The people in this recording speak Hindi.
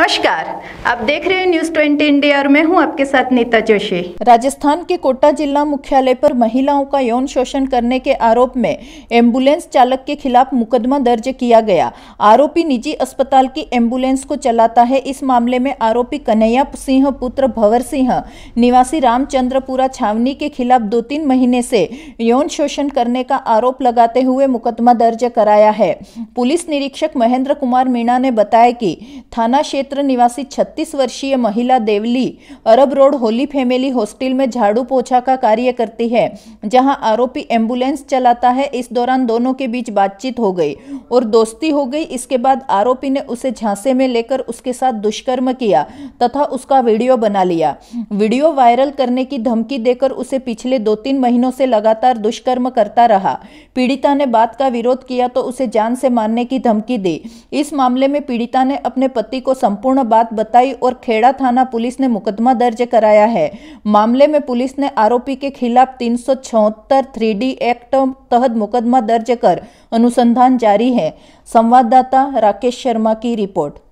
नमस्कार आप देख रहे हैं न्यूज ट्वेंटी इंडिया और मैं हूं आपके साथ नीता जोशी राजस्थान के कोटा जिला मुख्यालय पर महिलाओं का यौन शोषण करने के आरोप में एम्बुलेंस चालक के खिलाफ मुकदमा दर्ज किया गया आरोपी निजी अस्पताल की एम्बुलेंस को चलाता है इस मामले में आरोपी कन्हैया सिंह पुत्र भवर सिंह निवासी रामचंद्रपुरा छावनी के खिलाफ दो तीन महीने से यौन शोषण करने का आरोप लगाते हुए मुकदमा दर्ज कराया है पुलिस निरीक्षक महेंद्र कुमार मीणा ने बताया की थाना क्षेत्र क्षेत्र निवासी 36 वर्षीय महिला Devli Arab road holy family hostel में झाड़ू पोछा का कार्य करती है जहां आरोपी एम्बुलेंस चलाता है इस दौरान दोनों के बीच बातचीत हो गई और दोस्ती हो गई इसके बाद आरोपी ने उसे झांसे में लेकर उसके साथ दुष्कर्म किया तथा उसका वीडियो बना लिया वीडियो वायरल करने की धमकी देकर उसे पिछले दो तीन महीनों से लगातार दुष्कर्म करता रहा पीड़िता ने बात का विरोध किया तो उसे जान से मारने की धमकी दी इस मामले में पीड़िता ने अपने पति को संपर्क संपूर्ण बात बताई और खेड़ा थाना पुलिस ने मुकदमा दर्ज कराया है मामले में पुलिस ने आरोपी के खिलाफ तीन सौ थ्री एक्ट तहत मुकदमा दर्ज कर अनुसंधान जारी है संवाददाता राकेश शर्मा की रिपोर्ट